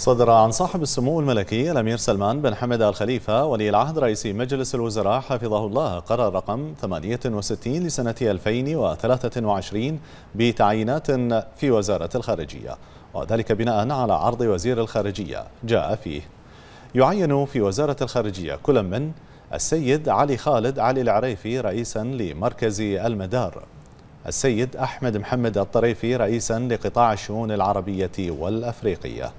صدر عن صاحب السمو الملكي الأمير سلمان بن حمد آل خليفة ولي العهد رئيس مجلس الوزراء حفظه الله قرار رقم 68 لسنة 2023 بتعيينات في وزارة الخارجية وذلك بناء على عرض وزير الخارجية جاء فيه يعين في وزارة الخارجية كل من السيد علي خالد علي العريفي رئيسا لمركز المدار السيد أحمد محمد الطريفي رئيسا لقطاع الشؤون العربية والأفريقية